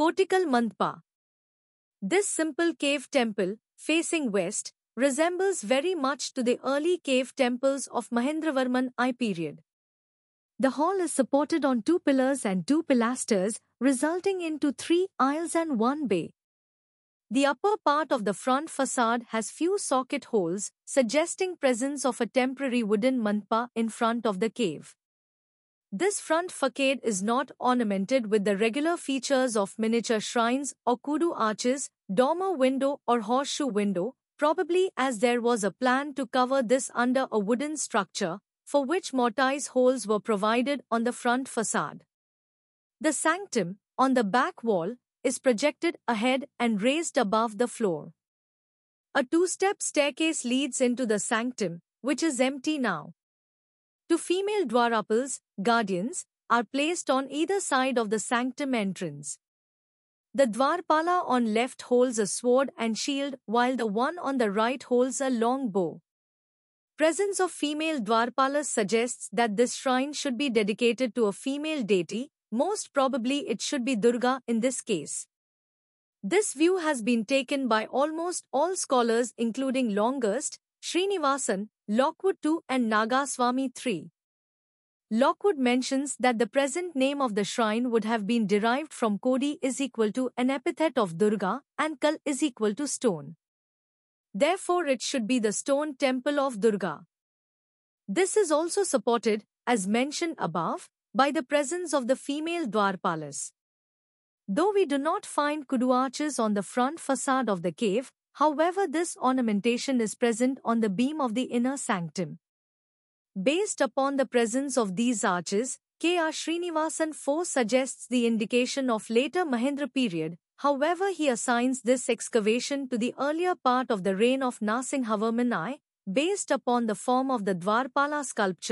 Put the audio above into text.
Kotikal Mandpa. This simple cave temple, facing west, resembles very much to the early cave temples of Mahendravarman I period. The hall is supported on two pillars and two pilasters, resulting into three aisles and one bay. The upper part of the front facade has few socket holes, suggesting presence of a temporary wooden mandpa in front of the cave. This front facade is not ornamented with the regular features of miniature shrines or kudu arches, dormer window or horseshoe window, probably as there was a plan to cover this under a wooden structure, for which mortise holes were provided on the front facade. The sanctum, on the back wall, is projected ahead and raised above the floor. A two-step staircase leads into the sanctum, which is empty now. To female dwarapals, guardians, are placed on either side of the sanctum entrance. The dwarpala on left holds a sword and shield, while the one on the right holds a long bow. Presence of female dwarpalas suggests that this shrine should be dedicated to a female deity, most probably it should be Durga in this case. This view has been taken by almost all scholars including Longest, Srinivasan, Lockwood 2 and Naga Swami 3. Lockwood mentions that the present name of the shrine would have been derived from Kodi is equal to an epithet of Durga and Kal is equal to stone. Therefore, it should be the stone temple of Durga. This is also supported, as mentioned above, by the presence of the female Dwarpalas. Though we do not find kudu arches on the front facade of the cave, However, this ornamentation is present on the beam of the inner sanctum. Based upon the presence of these arches, K.R. Srinivasan 4 suggests the indication of later Mahendra period, however he assigns this excavation to the earlier part of the reign of Narsinghavarman I, based upon the form of the Dwarpala sculpture.